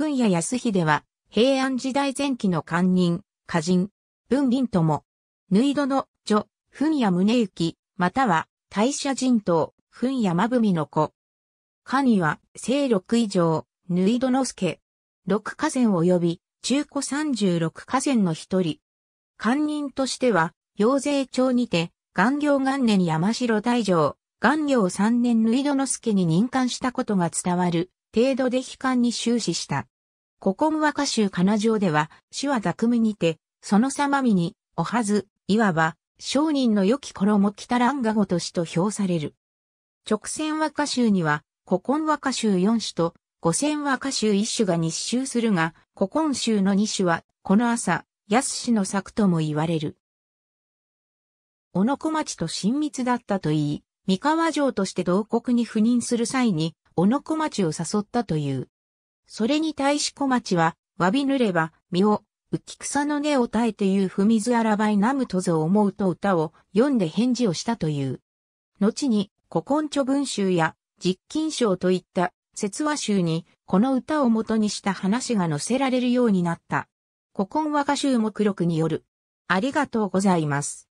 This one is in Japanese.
文也康秀は、平安時代前期の官人、歌人、文林とも、縫戸の女、文也宗行、または、大社人等、文也まぶみの子。かには、聖六以上、縫戸之助。六河川及び、中古三十六河川の一人。官人としては、養税町にて、元行元年山城大城、元行三年縫戸之助に任官したことが伝わる、程度で悲観に終始した。古今和歌集金城では、死は雑務にて、その様身に、おはず、いわば、商人の良き衣来たらんがごとしと評される。直線和歌集には、古今和歌集四種と、五線和歌集一種が日集するが、古今集の二種は、この朝、安氏の作とも言われる。小野小町と親密だったといい、三河城として同国に赴任する際に、小野小町を誘ったという。それに対し小町は、詫びぬれば、身を、浮草の根を耐えていう踏みずあらばいなむとぞ思うと歌を読んで返事をしたという。後に、古今著文集や、実金賞といった説話集に、この歌を元にした話が載せられるようになった。古今和歌集目録による。ありがとうございます。